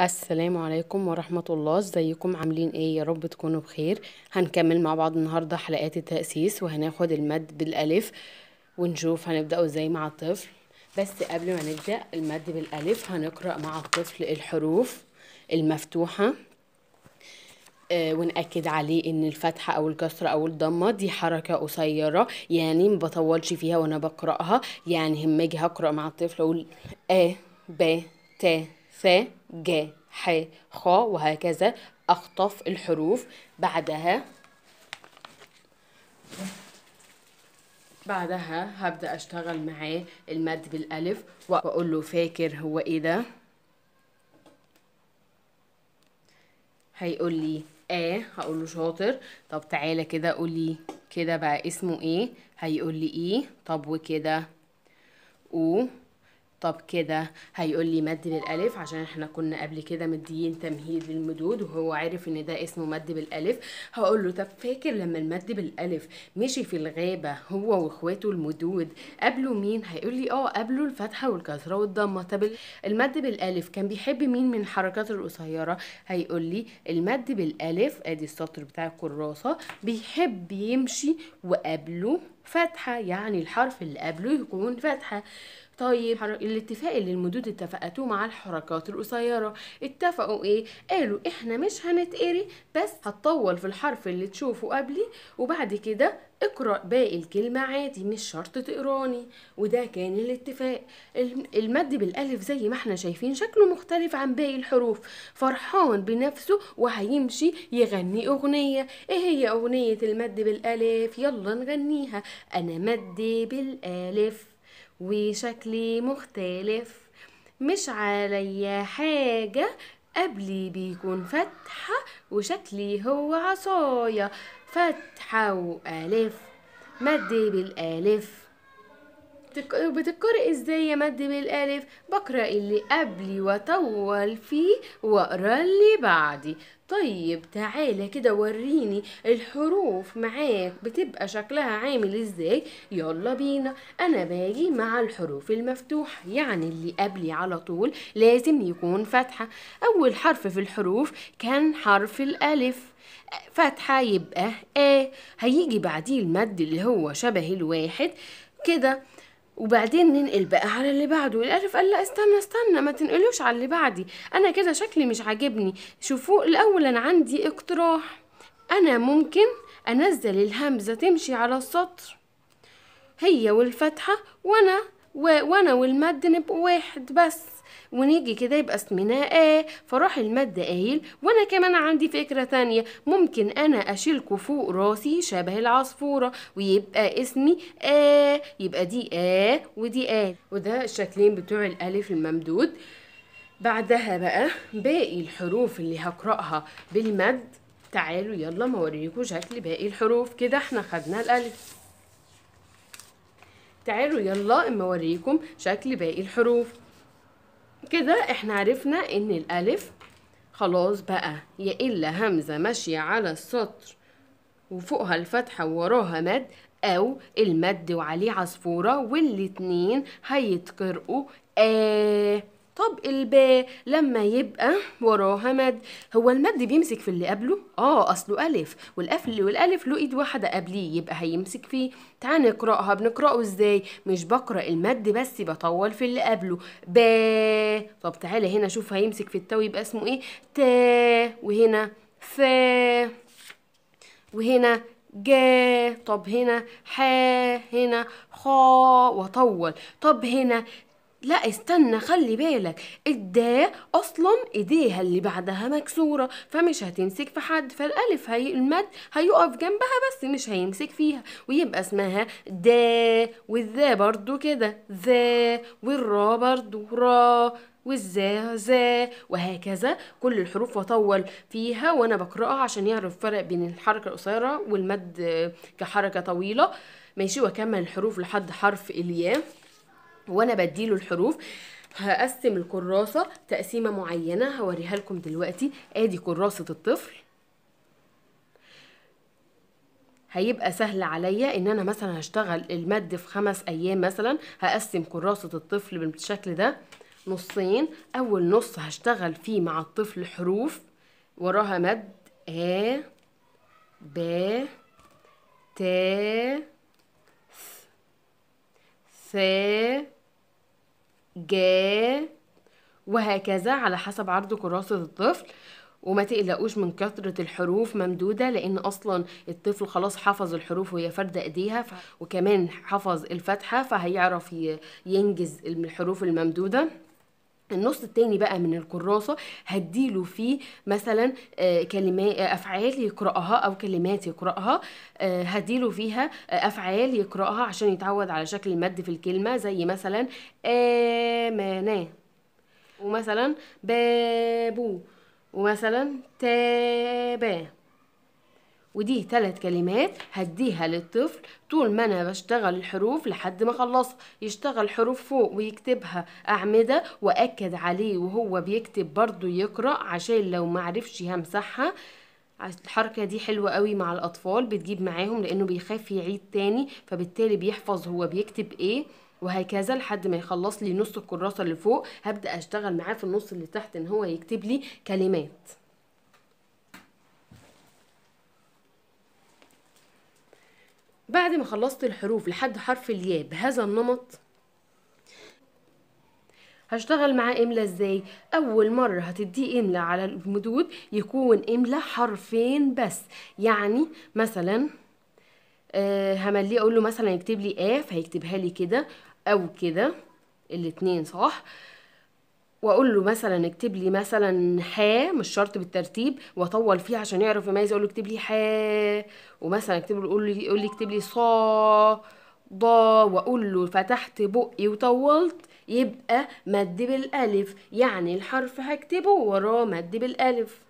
السلام عليكم ورحمة الله ازيكم عاملين ايه يا رب تكونوا بخير هنكمل مع بعض النهاردة حلقات التأسيس وهناخد المد بالألف ونشوف هنبدأه ازاي مع الطفل بس قبل ما نبدأ المد بالألف هنقرأ مع الطفل الحروف المفتوحة آه، ونأكد عليه إن الفتحة أو الكسرة أو الضمة دي حركة قصيرة يعني ما بطولش فيها وأنا بقرأها يعني همجي هقرأ مع الطفل أقول آ ب ت ف ج ح خ وهكذا أخطف الحروف بعدها بعدها هبدأ أشتغل معاه المد بالألف وأقول له فاكر هو إيه ده هيقول لي آه هقول له شاطر طب تعالى كده قولي كده بقى اسمه إيه هيقول لي إيه طب وكده او طب كده هيقول لي مد بالالف عشان احنا كنا قبل كده مديين تمهيد للمدود وهو عارف ان ده اسمه مد بالالف هقول له طب فاكر لما المد بالالف مشي في الغابه هو واخواته المدود قابله مين هيقول لي اه قابله الفتحه والكسره والضمه طب المد بالالف كان بيحب مين من الحركات القصيره هيقول لي المد بالالف ادي السطر بتاع الكراسه بيحب يمشي وقابله فاتحة يعني الحرف اللي قبله يكون فاتحة طيب الاتفاق اللي المدود اتفقتوه مع الحركات القصيره اتفقوا ايه قالوا احنا مش هنتقري بس هتطول في الحرف اللي تشوفه قبلي وبعد كده اقرأ باقي الكلمة عادي مش شرط تقراني وده كان الاتفاق المد بالألف زي ما احنا شايفين شكله مختلف عن باقي الحروف فرحان بنفسه وهيمشي يغني أغنية ايه هي أغنية المد بالألف يلا نغنيها أنا مد بالألف وشكلي مختلف مش عليا حاجة قبلي بيكون فتحة وشكلي هو عصاية فتحة وألف مد بالألف بتقرأ ازاي يا مد بالألف بقرأ اللي قبلي وأطول فيه وأقرأ اللي بعدي طيب تعالى كده وريني الحروف معاك بتبقى شكلها عامل ازاي يلا بينا انا باجي مع الحروف المفتوحة يعني اللي قبلي على طول لازم يكون فتحة اول حرف في الحروف كان حرف الالف فتحة يبقى آ هيجي بعديه المد اللي هو شبه الواحد كده وبعدين ننقل بقى على اللي بعده الالف قال لا استنى استنى ما تنقلوش على اللي بعدي انا كده شكلي مش عاجبني شوفوا الاول انا عندي اقتراح انا ممكن انزل الهمزه تمشي على السطر هي والفتحه وانا و... وانا والمد نبقوا واحد بس ونيجي كده يبقى اسمنا آ فروح المادة قايل وانا كمان عندي فكرة تانية ممكن انا اشيلكوا فوق راسي شبه العصفورة ويبقى اسمي آ يبقى دي آ ودي آ وده الشكلين بتوع الالف الممدود بعدها بقى باقي الحروف اللي هقرأها بالمد تعالوا يلا ما اوريكم شكل باقي الحروف كده احنا خدنا الالف تعالوا يلا اما اوريكم شكل باقي الحروف كده احنا عرفنا ان الالف خلاص بقى يا الا همزه ماشيه على السطر وفوقها الفتحه ووراها مد او المد وعليه عصفوره والاتنين هيتقرؤوا آه طب الباء لما يبقى وراها مد هو المد بيمسك في اللي قبله اه اصله الف والقفل والالف له ايد واحده قبليه يبقى هيمسك فيه تعال نقراها بنقراه ازاي مش بقرا المد بس بطول في اللي قبله با طب تعالى هنا شوف هيمسك في التاء يبقى اسمه ايه تا وهنا فا وهنا جا طب هنا حا هنا خا وطول طب هنا لا استنى خلي بالك الدا اصلا ايديها اللي بعدها مكسوره فمش هتمسك في حد فالالف هي المد هيقف جنبها بس مش هيمسك فيها ويبقى اسمها دا والذا برضو كده ذا والرا برضو را والزا زا وهكذا كل الحروف واطول فيها وانا بقراها عشان يعرف الفرق بين الحركه القصيره والمد كحركه طويله ماشي واكمل الحروف لحد حرف الياء وانا بديله الحروف هقسم الكراسه تقسيمه معينه هوريها لكم دلوقتي ادي كراسه الطفل هيبقى سهل عليا ان انا مثلا هشتغل المد في خمس ايام مثلا هقسم كراسه الطفل بالشكل ده نصين اول نص هشتغل فيه مع الطفل حروف وراها مد ا ب ت ث جا وهكذا على حسب عرض كراسة الطفل وما تقلقوش من كثرة الحروف ممدودة لأن أصلا الطفل خلاص حفظ الحروف وهي فردة إيديها وكمان حفظ الفتحة فهيعرف ينجز الحروف الممدودة النص التاني بقى من الكراسة هديله فيه مثلا آه، كلمات آه، أفعال يقرأها أو كلمات يقرأها آه، هديله فيها أفعال يقرأها عشان يتعود على شكل المد في الكلمة زي مثلا آمنا ومثلا بابو ومثلا تابا ودي ثلاث كلمات هديها للطفل طول ما انا بشتغل الحروف لحد ما اخلصها يشتغل حروف فوق ويكتبها اعمده واكد عليه وهو بيكتب برضو يقرا عشان لو معرفش همسحها الحركة دي حلوة قوي مع الأطفال بتجيب معاهم لأنه بيخاف يعيد تاني فبالتالي بيحفظ هو بيكتب إيه وهكذا لحد ما يخلص لي نص الكراسة اللي فوق هبدأ أشتغل معاه في النص اللي تحت إن هو يكتب لي كلمات بعد ما خلصت الحروف لحد حرف الياء بهذا النمط هشتغل معاه املا ازاي اول مره هتديه املا على المدود يكون املا حرفين بس يعني مثلا آه همليه اقول له مثلا يكتب لي ا آه فهيكتبها لي كده او كده الاتنين صح واقول له مثلا اكتب لي مثلا حا مش شرط بالترتيب واطول فيه عشان يعرف يميز اقول له اكتب لي حا ومثلا اكتب له قول لي قول لي اكتب لي ص ض واقول له فتحت بقي وطولت يبقى مد بالالف يعني الحرف هكتبه وراه مد بالالف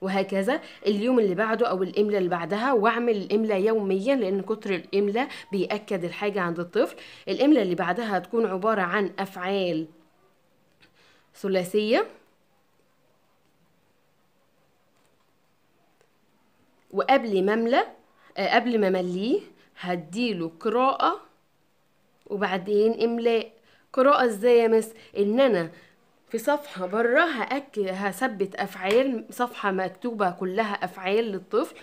وهكذا اليوم اللي بعده او الإملة اللي بعدها واعمل الإملة يوميا لان كتر الإملة بياكد الحاجه عند الطفل الإملة اللي بعدها هتكون عباره عن افعال ثلاثية وقبل ما املى آه، قبل ما امليه هديله قراءة وبعدين املاء قراءة ازاي يا مس ان انا في صفحة بره هأكد هثبت أفعال صفحة مكتوبة كلها أفعال للطفل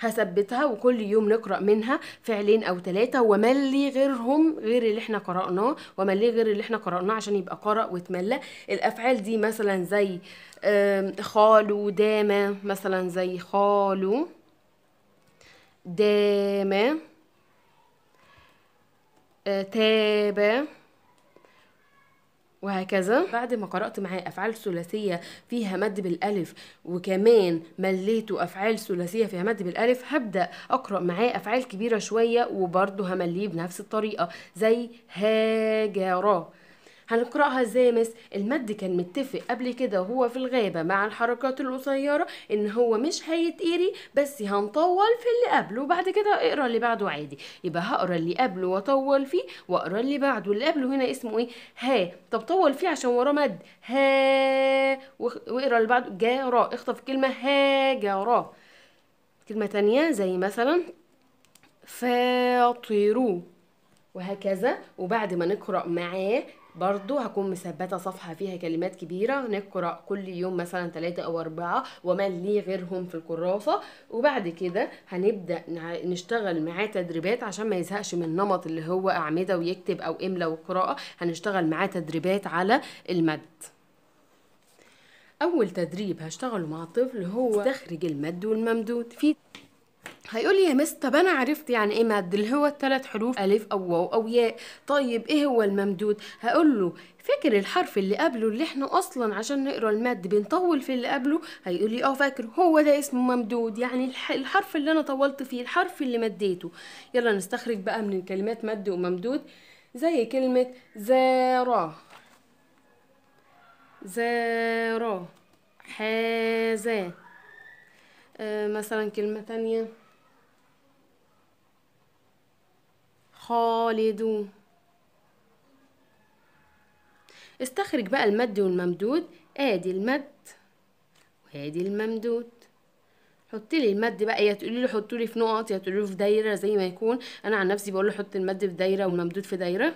هثبتها وكل يوم نقرا منها فعلين او ثلاثه وملي غيرهم غير اللي احنا قراناه وملي غير اللي احنا قراناه عشان يبقى قرا واتملى الافعال دي مثلا زي خالو داما مثلا زي خالو داما آه، تابه وهكذا بعد ما قرأت معاه أفعال ثلاثية فيها مد بالألف وكمان مليته أفعال ثلاثية فيها مد بالألف هبدأ أقرأ معاه أفعال كبيرة شوية وبرضه همليه بنفس الطريقة زي هاجرة هنقراها زي مس المد كان متفق قبل كده وهو في الغابه مع الحركات القصيره ان هو مش هيتقري بس هنطول في اللي قبله وبعد كده اقرا اللي بعده عادي يبقى هقرا اللي قبله واطول فيه واقرا اللي بعده اللي قبله هنا اسمه ايه ها طب طول فيه عشان وراه مد ها واقرا اللي بعده جارا اخطف كلمه ها جارا كلمه تانية زي مثلا فاطرو وهكذا وبعد ما نقرأ معاه برضو هكون مثبته صفحه فيها كلمات كبيره نقرا كل يوم مثلا ثلاثة او اربعة ومن لي غيرهم في الكراسه وبعد كده هنبدا نشتغل معاه تدريبات عشان ما يزهقش من النمط اللي هو اعمده ويكتب او إملة وقراءه هنشتغل معاه تدريبات على المد اول تدريب هشتغله مع الطفل هو تخرج المد والممدود في هيقول لي يا مس طب انا عرفت يعني ايه مد اللي هو الثلاث حروف الف او واو او ياء طيب ايه هو الممدود هقول له فاكر الحرف اللي قبله اللي احنا اصلا عشان نقرا المد بنطول في اللي قبله هيقول لي اه فاكر هو ده اسمه ممدود يعني الحرف اللي انا طولت فيه الحرف اللي مديته يلا نستخرج بقى من الكلمات مد وممدود زي كلمه زارا زارا حازا آه مثلا كلمه ثانية خالدون استخرج بقى المد والممدود ادي المد وادي الممدود حط لي المد بقى يا تقولي لي حطوا لي في نقط يا تقولي في دايره زي ما يكون انا عن نفسي بقول له حط المد في دايره والممدود في دايره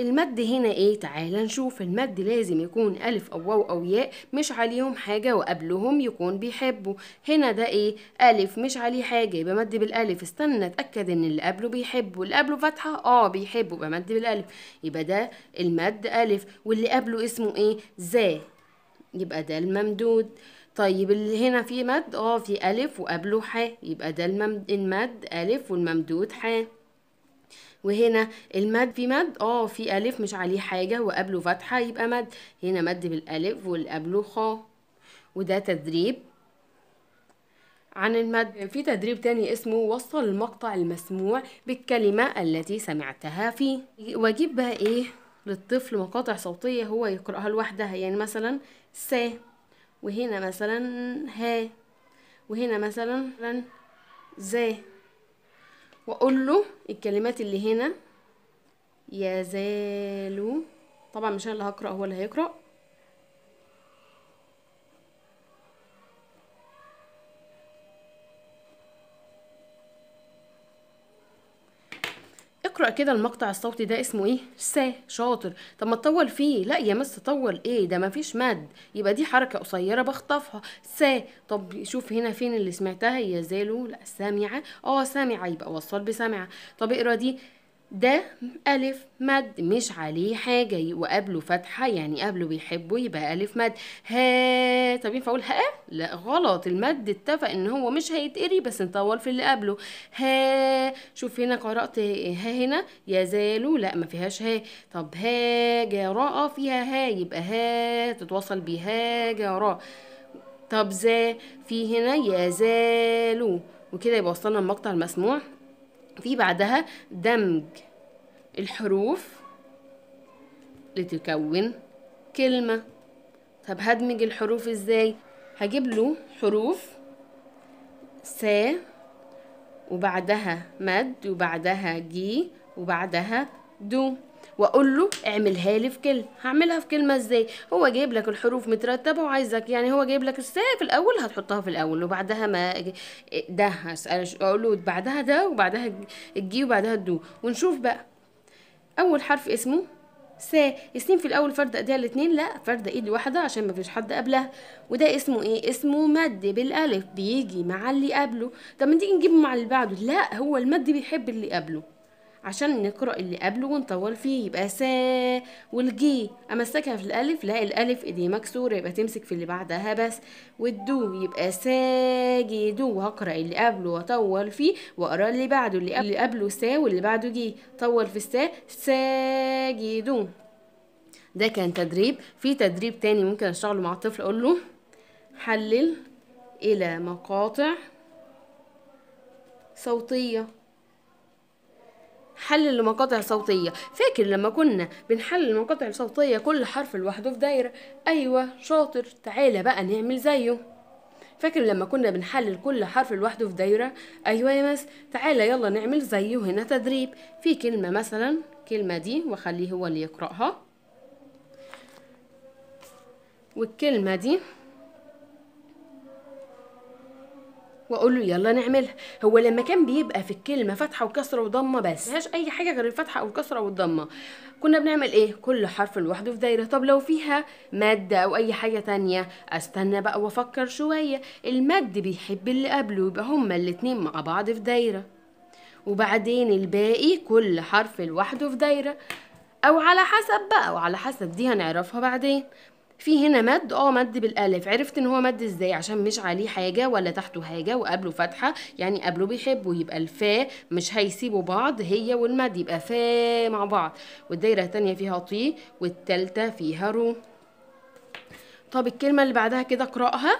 المد هنا ايه تعالى نشوف المد لازم يكون الف او واو او ياء مش عليهم حاجه وقبلهم يكون بيحبوا هنا ده ايه الف مش عليه حاجه يبقى مد بالالف استنى اتاكد ان اللي قبله بيحبوا اللي قبله فتحه اه بيحبوا يبقى مد بالالف يبقى ده المد الف واللي قبله اسمه ايه ذا يبقى ده الممدود طيب اللي هنا في مد اه في الف وقبله ح يبقى ده المد الف والممدود ح وهنا المد في مد اه في الف مش عليه حاجه وقبله فتحه يبقى مد هنا مد بالالف واللي قبله خا وده تدريب عن المد في تدريب تاني اسمه وصل المقطع المسموع بالكلمة التي سمعتها فيه واجيب بقى ايه للطفل مقاطع صوتية هو يقرأها لوحدها يعني مثلا س وهنا مثلا ها وهنا مثلا ز واقول له الكلمات اللي هنا يزال طبعا مش انا اللي هقرا هو اللي هيقرا اقرأ كده المقطع الصوتي ده اسمه ايه سا شاطر طب ما تطول فيه لا يا مس طول ايه ده مفيش مد يبقى دي حركة قصيرة بخطفها سا طب شوف هنا فين اللي سمعتها زالو لا سامعة اه سامعة يبقى وصل بسامعة طب اقرا دي ده ألف مد مش عليه حاجة وقبله فتحة يعني قبله بيحبه يبقى ألف مد ها طب ينفع أقول ها لا غلط المد اتفق إن هو مش هيتقري بس نطول في اللي قبله ها شوف هنا قرأت ها هنا يزال لا ما فيهاش ها طب ها جراء فيها ها يبقى ها تتوصل بها جراء طب زا في هنا يزال وكده يبقى وصلنا المقطع المسموع في بعدها دمج الحروف لتكون كلمة طب هدمج الحروف ازاي هجيب له حروف س وبعدها مد وبعدها جي وبعدها دو واقول له اعملها لي في كلمه هعملها في كلمه ازاي هو جايب لك الحروف مترتبه وعايزك يعني هو جايب لك الساعه في الاول هتحطها في الاول وبعدها ما إيه، ده اقول له بعدها ده وبعدها الجي وبعدها الدو ونشوف بقى اول حرف اسمه سا السين في الاول فرد ايديها الاتنين لا فرد ايد واحده عشان مفيش حد قبلها وده اسمه ايه اسمه مد بالالف بيجي مع اللي قبله طب ما تيجي نجيبه مع اللي بعده لا هو المد بيحب اللي قبله عشان نقرأ اللي قبله ونطول فيه يبقى سا والجي أمسكها في الألف لا الألف إيدي مكسورة يبقى تمسك في اللي بعدها بس والدو يبقى ساجدو وهقرأ اللي قبله وأطول فيه وأقرأ اللي بعده اللي قبله, اللي سا واللي بعده جي طول في السا ساجدو ده كان تدريب في تدريب تاني ممكن أشتغله مع الطفل أقول له حلل إلى مقاطع صوتية حل المقاطع الصوتية فاكر لما كنا بنحل المقاطع الصوتية كل حرف لوحده في دايرة أيوة شاطر تعالى بقى نعمل زيه فاكر لما كنا بنحلل كل حرف لوحده في دايرة أيوة يا مس تعالى يلا نعمل زيه هنا تدريب في كلمة مثلا الكلمة دي وخليه هو اللي يقرأها والكلمة دي واقول له يلا نعملها هو لما كان بيبقى في الكلمه فتحه وكسره وضمه بس مفيهاش اي حاجه غير الفتحه او الكسره والضمه كنا بنعمل ايه كل حرف لوحده في دايره طب لو فيها مادة او اي حاجه تانية استنى بقى وافكر شويه المد بيحب اللي قبله يبقى هما الاتنين مع بعض في دايره وبعدين الباقي كل حرف لوحده في دايره او على حسب بقى وعلى حسب دي هنعرفها بعدين في هنا مد اه مد بالالف عرفت ان هو مد ازاي عشان مش عليه حاجه ولا تحته حاجه وقبله فتحه يعني قبله بيحب يبقى الفاء مش هيسيبوا بعض هي والمد يبقى فاء مع بعض والدايره الثانيه فيها طي والثالثه فيها رو طب الكلمه اللي بعدها كده اقراها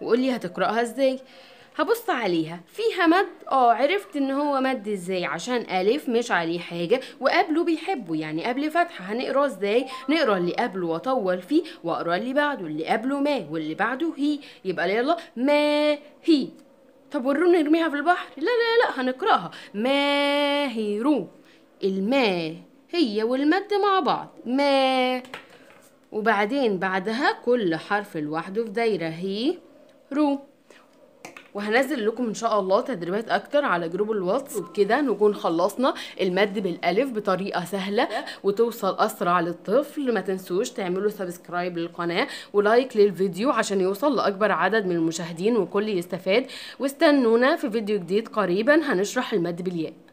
وقولي هتقراها ازاي هبص عليها فيها مد اه عرفت ان هو مد ازاي عشان الف مش عليه حاجه وقبله بيحبه يعني قبل فتحه هنقراه ازاي نقرا اللي قبله واطول فيه واقرا اللي بعده اللي قبله ما واللي بعده هي يبقى يلا ما هي طب ورونا نرميها في البحر لا لا لا هنقراها ما هي رو الما هي والمد مع بعض ما وبعدين بعدها كل حرف لوحده في دايره هي رو وهنزل لكم ان شاء الله تدريبات اكتر على جروب الواتس وبكده نكون خلصنا المد بالالف بطريقه سهله وتوصل اسرع للطفل ما تنسوش تعملوا سبسكرايب للقناه ولايك للفيديو عشان يوصل لاكبر عدد من المشاهدين وكل يستفاد واستنونا في فيديو جديد قريبا هنشرح المد بالياء